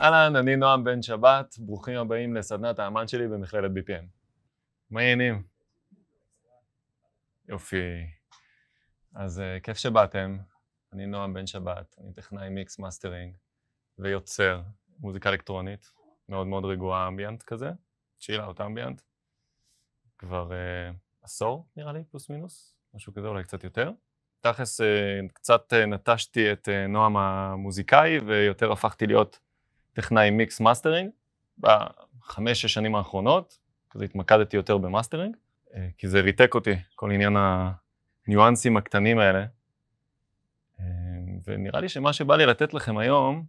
אהלן, אני נועם בן שבת, ברוכים הבאים לסדנת האמן שלי במכללת BPM. מה העניינים? יופי. אז uh, כיף שבאתם. אני נועם בן שבת, אני טכנאי מיקס מאסטרינג ויוצר מוזיקה אלקטרונית, מאוד מאוד רגועה אמביאנט כזה, צ'יל אותה אמביאנט, כבר uh, עשור נראה לי, פלוס מינוס, משהו כזה, אולי קצת יותר. תכלס אה, קצת אה, נטשתי את אה, נועם המוזיקאי ויותר הפכתי להיות טכנאי מיקס מאסטרינג בחמש-שש שנים האחרונות, כזה התמקדתי יותר במאסטרינג, כי זה ריתק אותי, כל עניין הניואנסים הקטנים האלה. ונראה לי שמה שבא לי לתת לכם היום,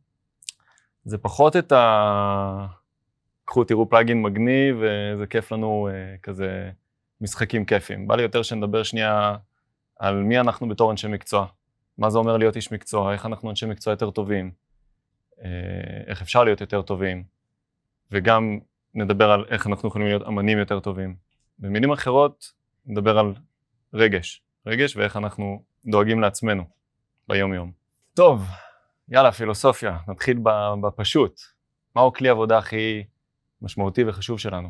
זה פחות את ה... קחו, תראו פלאגין מגניב, וזה כיף לנו כזה משחקים כיפים. בא לי יותר שנדבר שנייה על מי אנחנו בתור אנשי מקצוע, מה זה אומר להיות איש מקצוע, איך אנחנו אנשי מקצוע יותר טובים, אה, איך אפשר להיות יותר טובים, וגם נדבר על איך אנחנו יכולים להיות אמנים יותר טובים. במילים אחרות, נדבר על רגש, רגש ואיך אנחנו דואגים לעצמנו ביום-יום. טוב, יאללה, פילוסופיה, נתחיל בפשוט. מהו כלי העבודה הכי משמעותי וחשוב שלנו?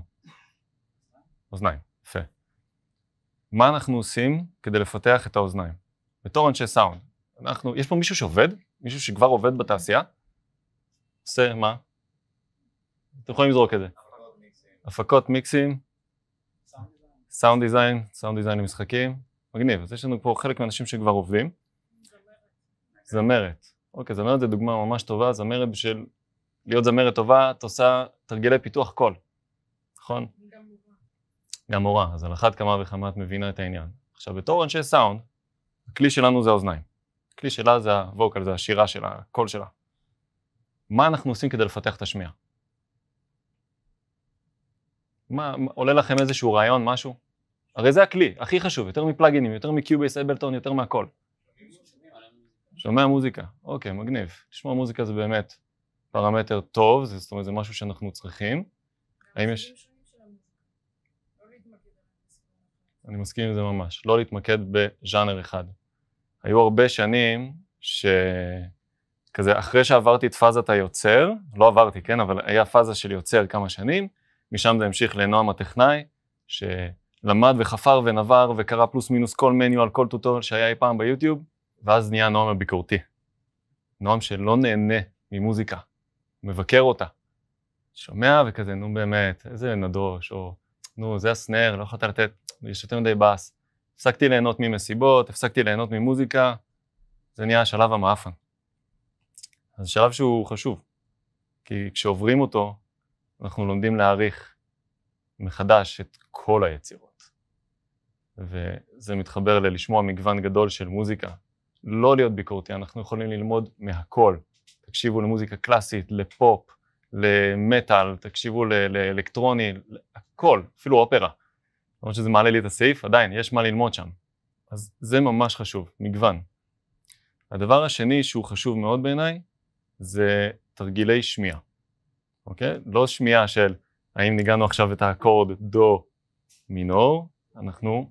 אוזניים, יפה. מה אנחנו עושים כדי לפתח את האוזניים, בתור אנשי סאונד. אנחנו, יש פה מישהו שעובד? מישהו שכבר עובד בתעשייה? עושה מה? אתם יכולים לזרוק את זה. הפקות מיקסים, סאונד דיזיין, סאונד דיזיין למשחקים, מגניב. אז יש לנו פה חלק מהאנשים שכבר עובדים. זמרת. אוקיי, זמרת זה דוגמה ממש טובה, זמרת בשביל להיות זמרת טובה, את עושה תרגילי פיתוח קול, נכון? גם מורה, אז על אחת כמה וכמה את מבינה את העניין. עכשיו, בתור אנשי סאונד, הכלי שלנו זה האוזניים. הכלי שלה זה הווקל, זה השירה שלה, הקול שלה. מה אנחנו עושים כדי לפתח את השמיעה? מה, עולה לכם איזשהו רעיון, משהו? הרי זה הכלי, הכי חשוב, יותר מפלאגינים, יותר מקיובייס אבלטון, יותר מהכל. שומע מוזיקה, אוקיי, מגניב. לשמוע מוזיקה זה באמת פרמטר טוב, זאת אומרת, זה משהו שאנחנו צריכים. האם יש... אני מסכים עם זה ממש, לא להתמקד בז'אנר אחד. היו הרבה שנים ש... כזה, אחרי שעברתי את פאזת היוצר, לא עברתי, כן, אבל היה פאזה של יוצר כמה שנים, משם זה המשיך לנועם הטכנאי, שלמד וחפר ונבר וקרא פלוס מינוס כל מניו על כל טוטול שהיה אי פעם ביוטיוב, ואז נהיה נועם הביקורתי. נועם שלא נהנה ממוזיקה, מבקר אותה, שומע וכזה, נו באמת, איזה נדוש, או נו, זה הסנר, לא יכולת לתת, יש יותר מדי באס. הפסקתי ליהנות ממסיבות, הפסקתי ליהנות ממוזיקה, זה נהיה השלב המאפן. אז שלב שהוא חשוב, כי כשעוברים אותו, אנחנו לומדים להעריך מחדש את כל היצירות. וזה מתחבר ללשמוע מגוון גדול של מוזיקה. לא להיות ביקורתי, אנחנו יכולים ללמוד מהכל. תקשיבו למוזיקה קלאסית, לפופ, למטאל, תקשיבו לאלקטרוני, הכל, אפילו אופרה. למרות שזה מעלה לי את הסעיף, עדיין, יש מה ללמוד שם. אז זה ממש חשוב, מגוון. הדבר השני שהוא חשוב מאוד בעיניי, זה תרגילי שמיעה, אוקיי? לא שמיעה של האם ניגענו עכשיו את האקורד דו מינור, אנחנו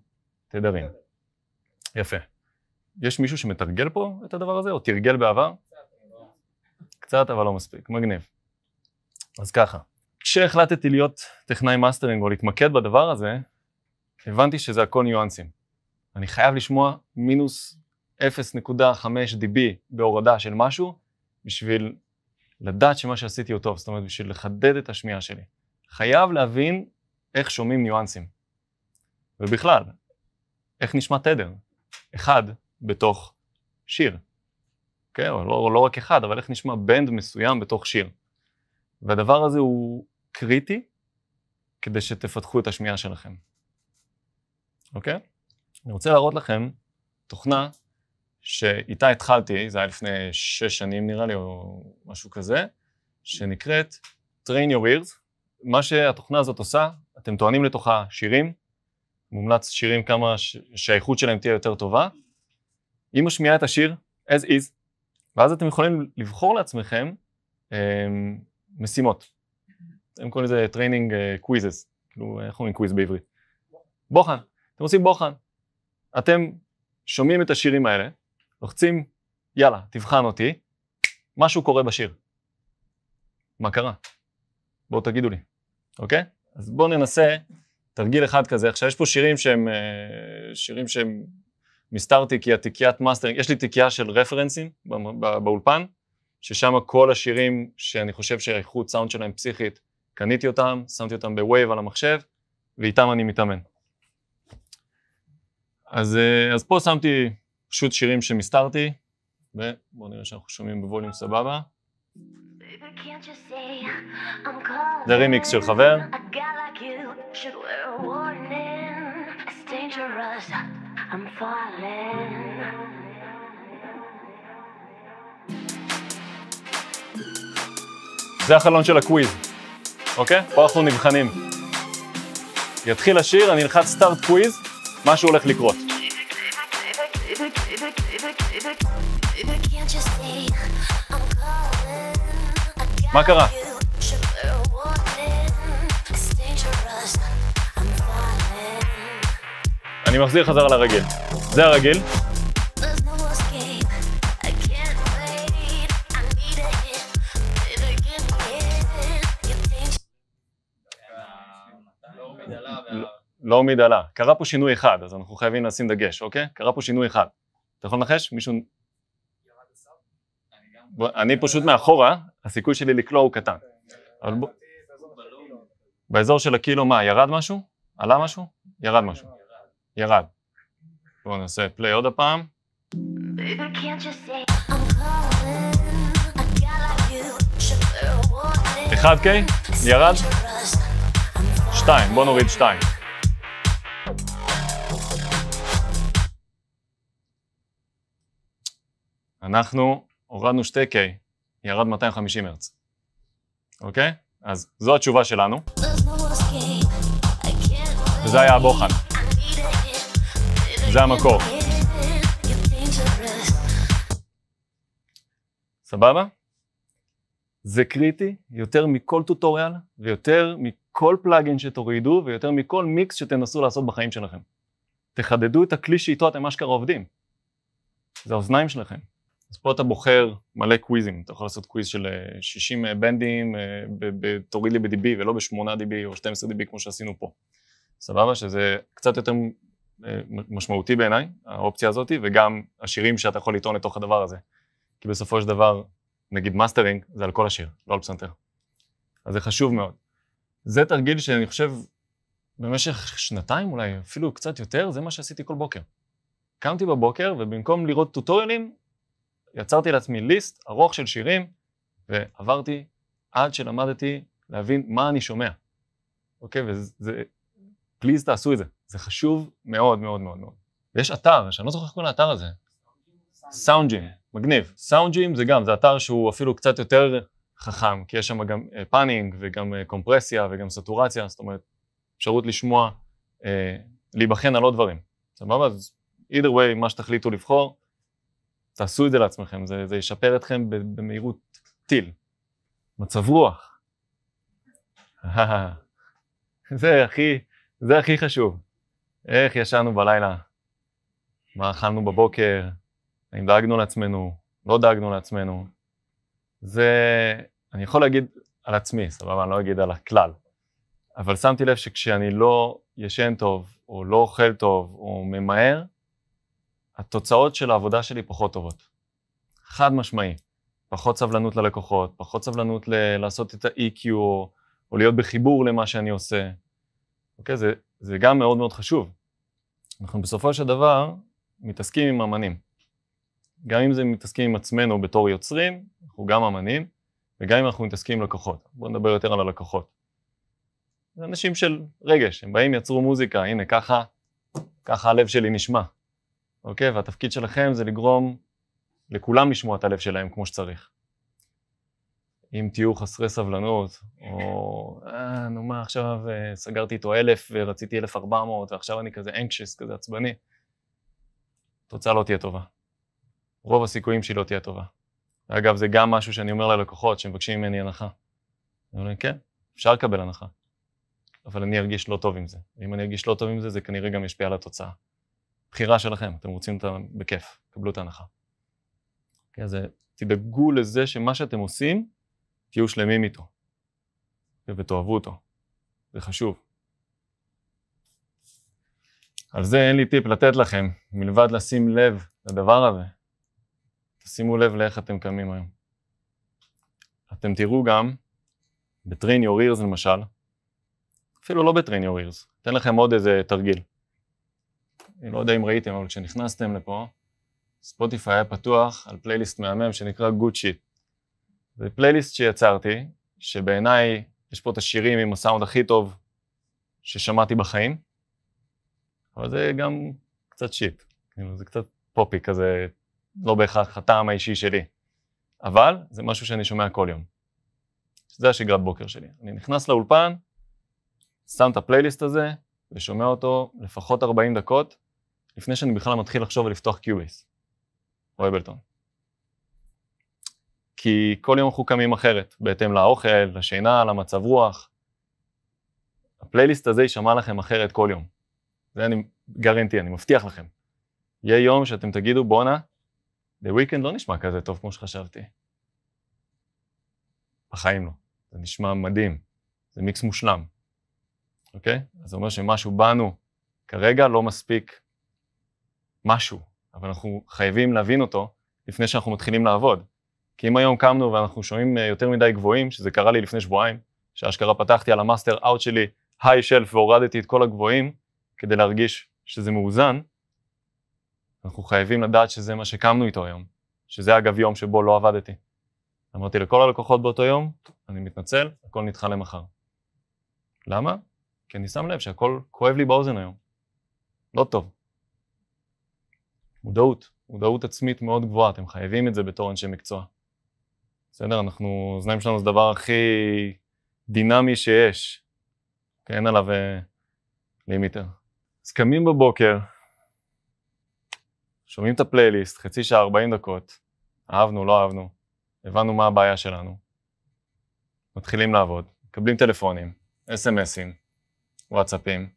תדרים. יפה. יש מישהו שמתרגל פה את הדבר הזה, או תרגל בעבר? קצת, אבל לא מספיק. מגניב. אז ככה, כשהחלטתי להיות טכנאי מאסטרינג או להתמקד בדבר הזה, הבנתי שזה הכל ניואנסים. אני חייב לשמוע מינוס 0.5 dB בהורדה של משהו, בשביל לדעת שמה שעשיתי הוא טוב, זאת אומרת, בשביל לחדד את השמיעה שלי. חייב להבין איך שומעים ניואנסים. ובכלל, איך נשמע תדר? אחד בתוך שיר. כן, אוקיי? okay, לא, לא רק אחד, אבל איך נשמע בנד מסוים בתוך שיר. והדבר הזה הוא קריטי כדי שתפתחו את השמיעה שלכם, אוקיי? אני רוצה להראות לכם תוכנה שאיתה התחלתי, זה היה לפני שש שנים נראה לי, או משהו כזה, שנקראת Train Your Ears. מה שהתוכנה הזאת עושה, אתם טוענים לתוכה שירים, מומלץ שירים כמה שהאיכות שלהם תהיה יותר טובה. היא משמיעה את השיר as is, ואז אתם יכולים לבחור לעצמכם אמ, משימות. הם קוראים לזה טריינינג קוויזס, אה, כאילו איך אומרים קוויז בעברית? בוחן. אתם עושים בוחן. אתם שומעים את השירים האלה, לוחצים יאללה, תבחן אותי, משהו קורה בשיר. מה קרה? בואו תגידו לי, אוקיי? אז בואו ננסה תרגיל אחד כזה. עכשיו, יש פה שירים שהם, אה, שירים שהם מסתרתי כי התיקיית מאסטרינג, יש לי תיקייה של רפרנסים בא, בא, באולפן, ששם כל השירים שאני חושב שהאיכות סאונד שלהם פסיכית, קניתי אותם, שמתי אותם בווייב על המחשב, ואיתם אני מתאמן. אז, אה, אז פה שמתי פשוט שירים שמסתרתי, ובואו נראה שאנחנו שומעים בווליום סבבה. זה רימיקס של חבר. I'm falling זה החלון של הקוויז, אוקיי? פה אנחנו נבחנים. יתחיל השיר, אני אלחץ סטארט קוויז, משהו הולך לקרות. מה קרה? אני מחזיר חזרה לרגל. זה הרגל, לא עמיד עלה. קרה פה שינוי אחד, אז אנחנו חייבים לשים דגש, אוקיי? קרה פה שינוי אחד. אתה יכול לנחש? מישהו... אני פשוט מאחורה, הסיכוי שלי לקלוע הוא קטן. אוקיי, באזור של הקילו מה, ירד משהו? עלה משהו? ירד משהו. ירד. בואו נעשה פליי עוד הפעם. אחד קיי? ירד? שתיים, בואו נוריד שתיים. אנחנו הורדנו 2K, ירד 250 הרץ, אוקיי? אז זו התשובה שלנו. וזה היה הבוחן. זה המקור. סבבה? זה קריטי יותר מכל טוטוריאל ויותר מכל פלאגין שתורידו ויותר מכל מיקס שתנסו לעשות בחיים שלכם. תחדדו את הכלי שאיתו אתם אשכרה עובדים. זה האוזניים שלכם. אז פה אתה בוחר מלא קוויזים, אתה יכול לעשות קוויז של 60 אה, אה, בנדים, אה, תוריד לי ב-DB ולא ב-8 DB או 12 DB כמו שעשינו פה. סבבה? שזה קצת יותר משמעותי בעיניי, האופציה הזאת, וגם השירים שאתה יכול לטעון לתוך הדבר הזה. כי בסופו של דבר, נגיד מאסטרינג, זה על כל השיר, לא על פסנתר. אז זה חשוב מאוד. זה תרגיל שאני חושב, במשך שנתיים אולי, אפילו קצת יותר, זה מה שעשיתי כל בוקר. קמתי בבוקר, ובמקום לראות טוטוריאלים, יצרתי לעצמי ליסט ארוך של שירים, ועברתי עד שלמדתי להבין מה אני שומע. אוקיי? וזה... פליז תעשו את זה. זה חשוב מאוד מאוד מאוד מאוד. ויש אתר, שאני לא זוכר איך קוראים לאתר הזה. סאונדג'ים, מגניב. סאונדג'ים זה גם, זה אתר שהוא אפילו קצת יותר חכם, כי יש שם גם אה, פאנינג וגם אה, קומפרסיה וגם סטורציה, זאת אומרת, אפשרות לשמוע, אה, להיבחן על עוד דברים. סבבה? אז either way, מה שתחליטו לבחור, תעשו את זה לעצמכם, זה, זה ישפר אתכם במהירות טיל. מצב רוח. זה הכי, זה הכי חשוב. איך ישנו בלילה, מה אכלנו בבוקר, האם דאגנו לעצמנו, לא דאגנו לעצמנו. זה, אני יכול להגיד על עצמי, סבבה, אני לא אגיד על הכלל. אבל שמתי לב שכשאני לא ישן טוב, או לא אוכל טוב, או ממהר, התוצאות של העבודה שלי פחות טובות. חד משמעי. פחות סבלנות ללקוחות, פחות סבלנות ל- לעשות את ה-EQ או, או להיות בחיבור למה שאני עושה. אוקיי? זה, זה גם מאוד מאוד חשוב. אנחנו בסופו של דבר מתעסקים עם אמנים. גם אם זה מתעסקים עם עצמנו בתור יוצרים, אנחנו גם אמנים, וגם אם אנחנו מתעסקים עם לקוחות. בואו נדבר יותר על הלקוחות. זה אנשים של רגש, הם באים, יצרו מוזיקה, הנה ככה, ככה הלב שלי נשמע. אוקיי? והתפקיד שלכם זה לגרום לכולם לשמוע את הלב שלהם כמו שצריך. אם תהיו חסרי סבלנות, או אה, נו מה, עכשיו אה, סגרתי איתו אלף ורציתי אלף ארבע מאות, ועכשיו אני כזה anxious, כזה עצבני, התוצאה לא תהיה טובה. רוב הסיכויים שהיא לא תהיה טובה. אגב, זה גם משהו שאני אומר ללקוחות שמבקשים ממני הנחה. אני אומר, כן, אפשר לקבל הנחה, אבל אני ארגיש לא טוב עם זה. ואם אני ארגיש לא טוב עם זה, זה כנראה גם ישפיע על התוצאה. בחירה שלכם, אתם רוצים אותה בכיף, קבלו את ההנחה. Okay, אוקיי, אז אה, תדאגו לזה שמה שאתם עושים, תהיו שלמים איתו, ותאהבו אותו, זה חשוב. על זה אין לי טיפ לתת לכם, מלבד לשים לב לדבר הזה. תשימו לב לאיך אתם קמים היום. אתם תראו גם, בטרין יור אירס למשל, אפילו לא בטרין יור אירס, אתן לכם עוד איזה תרגיל. אני לא יודע אם ראיתם, אבל כשנכנסתם לפה, ספוטיפיי היה פתוח על פלייליסט מהמם שנקרא גוצ'י. זה פלייליסט שיצרתי, שבעיניי יש פה את השירים עם הסאונד הכי טוב ששמעתי בחיים, אבל זה גם קצת שיט, כאילו, זה קצת פופי כזה, לא בהכרח הטעם האישי שלי, אבל זה משהו שאני שומע כל יום. זה השגרת בוקר שלי. אני נכנס לאולפן, שם את הפלייליסט הזה ושומע אותו לפחות 40 דקות, לפני שאני בכלל מתחיל לחשוב ולפתוח קיובייס או אבלטון. כי כל יום אנחנו קמים אחרת, בהתאם לאוכל, לשינה, למצב רוח. הפלייליסט הזה יישמע לכם אחרת כל יום. זה אני גרנטי, אני מבטיח לכם. יהיה יום שאתם תגידו, בואנה, The Weekend לא נשמע כזה טוב כמו שחשבתי. בחיים לא. זה נשמע מדהים. זה מיקס מושלם, אוקיי? אז זה אומר שמשהו בנו כרגע לא מספיק משהו, אבל אנחנו חייבים להבין אותו לפני שאנחנו מתחילים לעבוד. כי אם היום קמנו ואנחנו שומעים אה, יותר מדי גבוהים, שזה קרה לי לפני שבועיים, שאשכרה פתחתי על המאסטר אאוט שלי היי שלף והורדתי את כל הגבוהים כדי להרגיש שזה מאוזן, אנחנו חייבים לדעת שזה מה שקמנו איתו היום, שזה אגב יום שבו לא עבדתי. אמרתי לכל הלקוחות באותו יום, אני מתנצל, הכל נדחה למחר. למה? כי אני שם לב שהכל כואב לי באוזן היום. לא טוב. מודעות, מודעות עצמית מאוד גבוהה, אתם חייבים את זה בתור אנשי מקצוע. בסדר? אנחנו, אוזניים שלנו זה הדבר הכי דינמי שיש, כי אין עליו אה, לימיטר. אז קמים בבוקר, שומעים את הפלייליסט, חצי שעה, 40 דקות, אהבנו, לא אהבנו, הבנו מה הבעיה שלנו, מתחילים לעבוד, מקבלים טלפונים, אס.אם.אסים, וואטסאפים,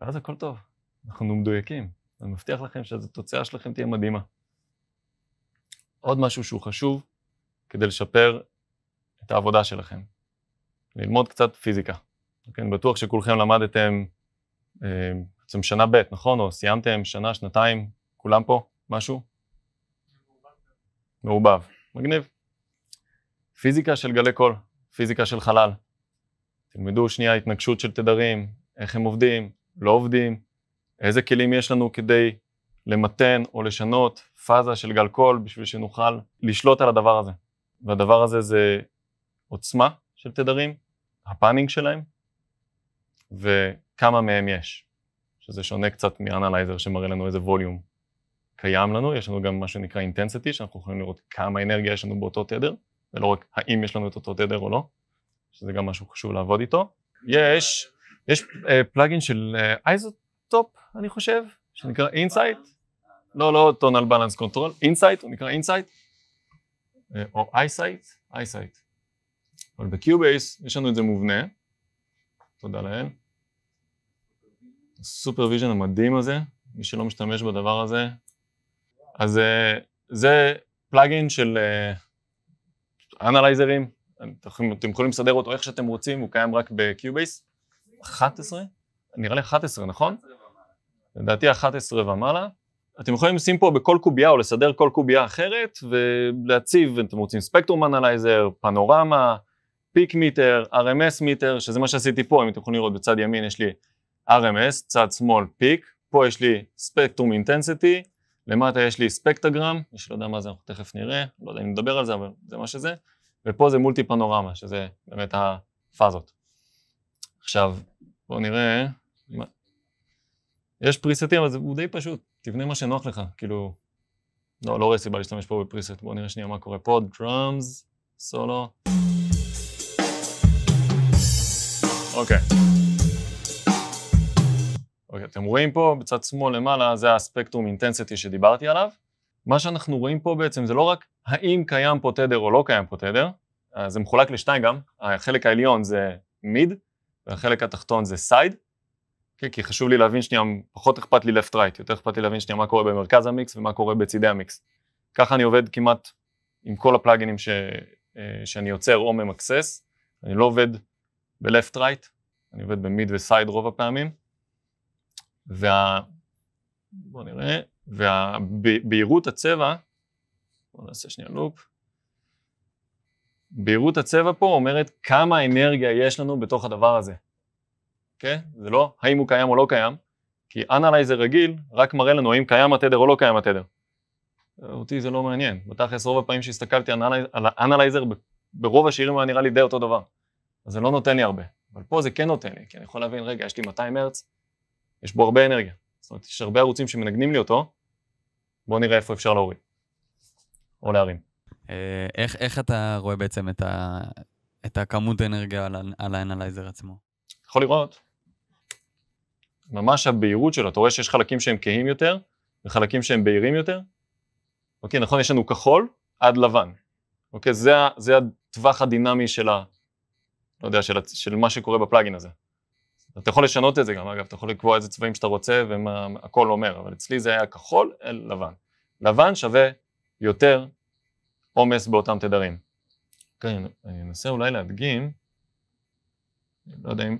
ואז הכל טוב, אנחנו מדויקים. אני מבטיח לכם שהתוצאה שלכם תהיה מדהימה. עוד משהו שהוא חשוב כדי לשפר את העבודה שלכם, ללמוד קצת פיזיקה. אוקיי? אני בטוח שכולכם למדתם, אה, בעצם שנה ב', נכון? או סיימתם שנה, שנתיים, כולם פה, משהו? מעובב. מגניב. פיזיקה של גלי קול, פיזיקה של חלל. תלמדו שנייה התנגשות של תדרים, איך הם עובדים, לא עובדים, איזה כלים יש לנו כדי למתן או לשנות פאזה של גל קול בשביל שנוכל לשלוט על הדבר הזה. והדבר הזה זה עוצמה של תדרים, הפאנינג שלהם, וכמה מהם יש, שזה שונה קצת מאנלייזר שמראה לנו איזה ווליום קיים לנו, יש לנו גם מה שנקרא אינטנסיטי, שאנחנו יכולים לראות כמה אנרגיה יש לנו באותו תדר, ולא רק האם יש לנו את אותו תדר או לא, שזה גם משהו חשוב לעבוד איתו. יש יש פלאגין אה, של אייזוטופ, אה, אני חושב, שנקרא אינסייט. לא, לא טונל בלנס קונטרול, אינסייט, הוא נקרא אינסייט. אה, או אייסייט, אייסייט. אבל בקיובייס יש לנו את זה מובנה. תודה לאל. הסופרוויז'ן המדהים הזה, מי שלא משתמש בדבר הזה. אז זה פלאגין של אנלייזרים, אתם יכולים לסדר אותו איך שאתם רוצים, הוא קיים רק בקיובייס. 11? נראה לי 11, נכון? 11 ומעלה. לדעתי 11 ומעלה. אתם יכולים לשים פה בכל קובייה או לסדר כל קובייה אחרת ולהציב, אם אתם רוצים ספקטרום אנלייזר, פנורמה, פיק מיטר, RMS מיטר, שזה מה שעשיתי פה, אם אתם יכולים לראות בצד ימין יש לי RMS, צד שמאל פיק, פה יש לי ספקטרום אינטנסיטי, למטה יש לי ספקטגרם, מי שלא יודע מה זה אנחנו תכף נראה, לא יודע אם נדבר על זה אבל זה מה שזה, ופה זה מולטי פנורמה, שזה באמת הפאזות. עכשיו, בואו נראה. יש פריסטים, אבל זה די פשוט, תבנה מה שנוח לך, כאילו... לא, לא רואה סיבה להשתמש פה בפריסט, בואו נראה שנייה מה קורה פה, דראמס, סולו. אוקיי. אוקיי, אתם רואים פה בצד שמאל למעלה, זה הספקטרום אינטנסיטי שדיברתי עליו. מה שאנחנו רואים פה בעצם זה לא רק האם קיים פה תדר או לא קיים פה תדר, אה, זה מחולק לשתיים גם, החלק העליון זה מיד, והחלק התחתון זה סייד, כן, כי חשוב לי להבין שנייה, פחות אכפת לי left right, יותר אכפת לי להבין שנייה מה קורה במרכז המיקס ומה קורה בצידי המיקס. ככה אני עובד כמעט עם כל הפלאגינים ש, אה, שאני יוצר או ממקסס, אני לא עובד בלפט-רייט, right, אני עובד במיד וסייד רוב הפעמים, וה... בואו נראה, והבהירות הצבע, בואו נעשה שנייה לופ, בהירות הצבע פה אומרת כמה אנרגיה יש לנו בתוך הדבר הזה. כן? אוקיי? Okay? זה לא האם הוא קיים או לא קיים, כי אנלייזר רגיל רק מראה לנו האם קיים התדר או לא קיים התדר. אותי זה לא מעניין. בתכלס רוב הפעמים שהסתכלתי על האנלייזר, ברוב השירים היה נראה לי די אותו דבר. אז זה לא נותן לי הרבה. אבל פה זה כן נותן לי, כי אני יכול להבין, רגע, יש לי 200 הרץ, יש בו הרבה אנרגיה. זאת אומרת, יש הרבה ערוצים שמנגנים לי אותו, בואו נראה איפה אפשר להוריד. או להרים. אה, איך, איך אתה רואה בעצם את, ה, את הכמות האנרגיה על, על האנלייזר עצמו? יכול לראות. ממש הבהירות שלו, אתה רואה שיש חלקים שהם כהים יותר וחלקים שהם בהירים יותר? אוקיי, נכון, יש לנו כחול עד לבן. אוקיי, זה, זה הטווח הדינמי של ה... לא יודע, של, של מה שקורה בפלאגין הזה. אתה יכול לשנות את זה גם, אגב, אתה יכול לקבוע איזה צבעים שאתה רוצה ומה הכל אומר, אבל אצלי זה היה כחול אל לבן. לבן שווה יותר עומס באותם תדרים. כן, אני אנסה אולי להדגים, לא יודע אם...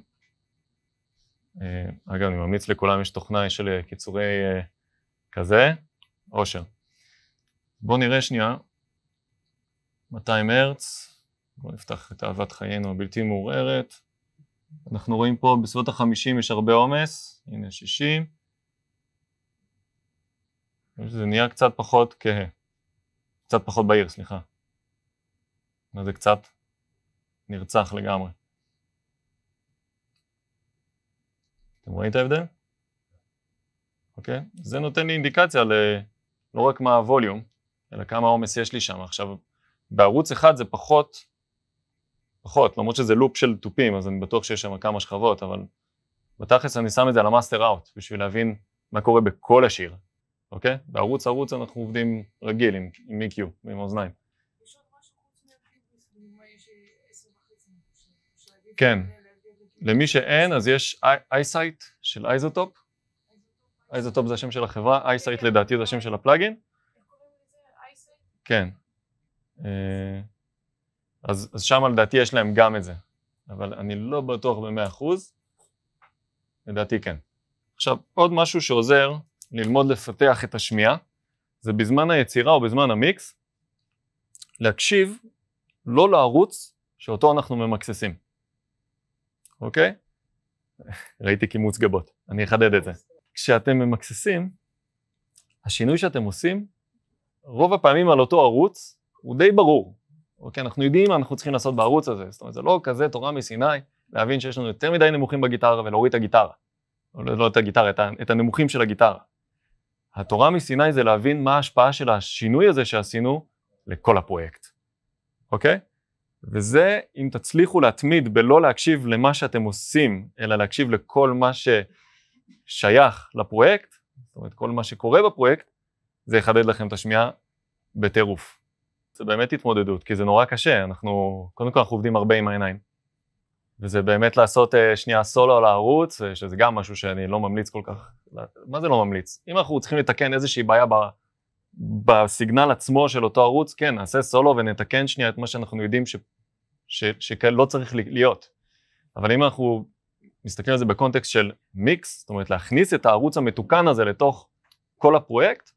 אה, אגב, אני ממליץ לכולם, יש תוכנה של אה, קיצורי אה, כזה, עושר. בואו נראה שנייה, 200 הרץ, בואו נפתח את אהבת חיינו הבלתי מעורערת. אנחנו רואים פה בסביבות החמישים יש הרבה עומס, הנה שישים. זה נהיה קצת פחות כהה. קצת פחות בהיר, סליחה. זה קצת נרצח לגמרי. אתם רואים את ההבדל? אוקיי? זה נותן לי אינדיקציה ל... לא רק מה הווליום, אלא כמה עומס יש לי שם. עכשיו, בערוץ אחד זה פחות, פחות, למרות שזה לופ של תופים, אז אני בטוח שיש שם כמה שכבות, אבל בתכלס אני שם את זה על המאסטר אאוט, בשביל להבין מה קורה בכל השיר, אוקיי? בערוץ ערוץ אנחנו עובדים רגיל עם, עם EQ, עם אוזניים. כן, למי שאין אז יש אייסייט של אייזוטופ, אייזוטופ זה השם של החברה, אייסייט לדעתי זה השם של הפלאגין. כן. אה, אז שם לדעתי יש להם גם את זה, אבל אני לא בטוח במאה אחוז, לדעתי כן. עכשיו עוד משהו שעוזר ללמוד לפתח את השמיעה, זה בזמן היצירה או בזמן המיקס, להקשיב לא לערוץ שאותו אנחנו ממקססים, אוקיי? ראיתי קימוץ גבות, אני אחדד את זה. כשאתם ממקססים, השינוי שאתם עושים, רוב הפעמים על אותו ערוץ, הוא די ברור. אוקיי, אנחנו יודעים מה אנחנו צריכים לעשות בערוץ הזה, זאת אומרת, זה לא כזה תורה מסיני, להבין שיש לנו יותר מדי נמוכים בגיטרה ולהוריד את הגיטרה. לא את הגיטרה, את הנמוכים של הגיטרה. התורה מסיני זה להבין מה ההשפעה של השינוי הזה שעשינו לכל הפרויקט, אוקיי? וזה, אם תצליחו להתמיד בלא להקשיב למה שאתם עושים, אלא להקשיב לכל מה ששייך לפרויקט, זאת אומרת, כל מה שקורה בפרויקט, זה יחדד לכם את השמיעה בטירוף. זה באמת התמודדות, כי זה נורא קשה, אנחנו, קודם כל אנחנו עובדים הרבה עם העיניים. וזה באמת לעשות uh, שנייה סולו על הערוץ, אה, שזה גם משהו שאני לא ממליץ כל כך. מה זה לא ממליץ? אם אנחנו צריכים לתקן איזושהי בעיה ב... בסיגנל עצמו של אותו ערוץ, כן, נעשה סולו ונתקן שנייה את מה שאנחנו יודעים ש... ש... שלא צריך להיות. אבל אם אנחנו מסתכלים על זה בקונטקסט של מיקס, זאת אומרת להכניס את הערוץ המתוקן הזה לתוך כל הפרויקט,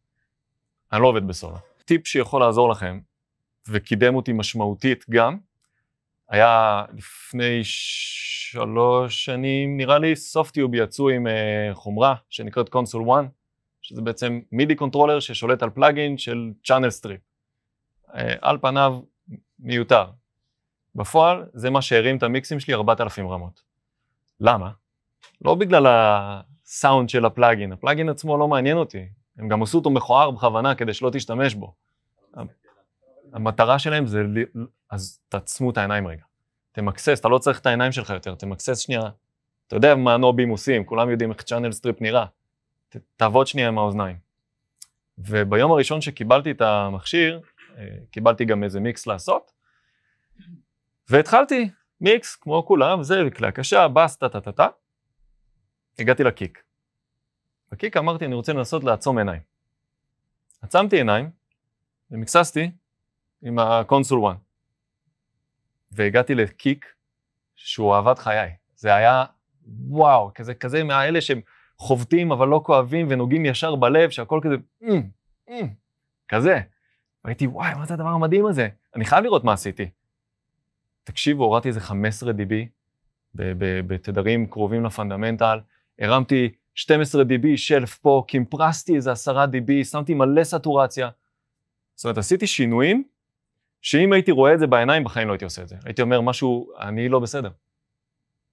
אני לא עובד בסולו. טיפ שיכול לעזור לכם, וקידם אותי משמעותית גם, היה לפני שלוש שנים, נראה לי, סופטיוב יצאו עם uh, חומרה שנקראת Console 1, שזה בעצם מידי קונטרולר ששולט על פלאגין של Channel Strip. Uh, על פניו מיותר. בפועל זה מה שהרים את המיקסים שלי 4,000 רמות. למה? לא בגלל הסאונד של הפלאגין, הפלאגין עצמו לא מעניין אותי, הם גם עשו אותו מכוער בכוונה כדי שלא תשתמש בו. המטרה שלהם זה, אז תעצמו את העיניים רגע. תמקסס, אתה לא צריך את העיניים שלך יותר, תמקסס שנייה. אתה יודע מה נובים עושים, כולם יודעים איך צ'אנל סטריפ נראה. ת, תעבוד שנייה עם האוזניים. וביום הראשון שקיבלתי את המכשיר, אה, קיבלתי גם איזה מיקס לעשות, והתחלתי, מיקס, כמו כולם, זה כלי הקשה, בס, טה טה טה טה. הגעתי לקיק. בקיק אמרתי, אני רוצה לנסות לעצום עיניים. עצמתי עיניים, ומקססתי, עם הקונסול 1. והגעתי לקיק שהוא אהבת חיי. זה היה וואו, כזה, כזה מהאלה שהם חובטים אבל לא כואבים ונוגעים ישר בלב, שהכל כזה mm, mm, כזה. והייתי וואי, מה זה הדבר המדהים הזה? אני חייב לראות מה עשיתי. תקשיבו, הורדתי איזה 15 dB בתדרים קרובים לפונדמנטל, הרמתי 12 dB שלף פה, קימפרסתי איזה 10 dB, שמתי מלא סטורציה. זאת אומרת, עשיתי שינויים שאם הייתי רואה את זה בעיניים, בחיים לא הייתי עושה את זה. הייתי אומר, משהו, אני לא בסדר.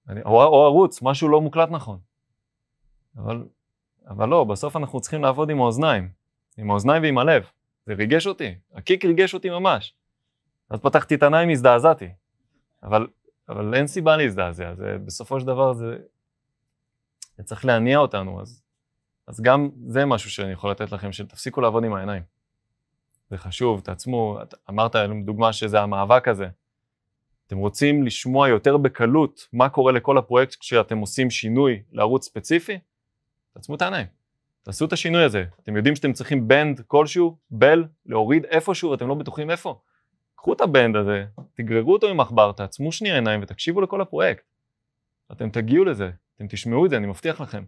אני, או, או ערוץ, משהו לא מוקלט נכון. אבל, אבל לא, בסוף אנחנו צריכים לעבוד עם האוזניים. עם האוזניים ועם הלב. זה ריגש אותי, הקיק ריגש אותי ממש. אז פתחתי את העיניים, הזדעזעתי. אבל, אבל אין סיבה להזדעזע, זה, בסופו של דבר זה, זה צריך להניע אותנו, אז, אז גם זה משהו שאני יכול לתת לכם, שתפסיקו לעבוד עם העיניים. זה חשוב, תעצמו. את אמרת לנו דוגמה שזה המאבק הזה. אתם רוצים לשמוע יותר בקלות מה קורה לכל הפרויקט כשאתם עושים שינוי לערוץ ספציפי? תעצמו את העיניים. תעשו את השינוי הזה. אתם יודעים שאתם צריכים בנד כלשהו, בל, להוריד איפשהו, ואתם לא בטוחים איפה. קחו את הבנד הזה, תגררו אותו עם עכבר, תעצמו שנייה עיניים ותקשיבו לכל הפרויקט. אתם תגיעו לזה, אתם תשמעו את זה, אני מבטיח לכם.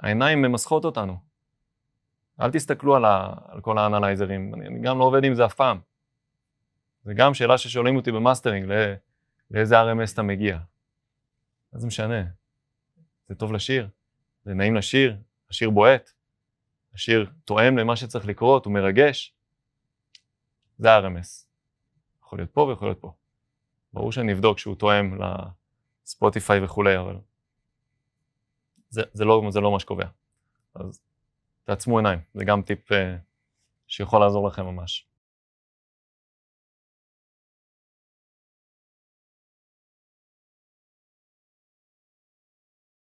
העיניים ממסכות אותנו. אל תסתכלו על, ה, על כל האנלייזרים, אני, אני גם לא עובד עם זה אף פעם. זה גם שאלה ששואלים אותי במאסטרינג, לא, לאיזה RMS אתה מגיע. מה זה משנה? זה טוב לשיר? זה נעים לשיר? השיר בועט? השיר תואם למה שצריך לקרות? הוא מרגש? זה RMS. יכול להיות פה ויכול להיות פה. ברור שאני אבדוק שהוא תואם לספוטיפיי וכולי, אבל זה, זה, לא, זה לא מה שקובע. אז תעצמו עיניים, זה גם טיפ אה, שיכול לעזור לכם ממש.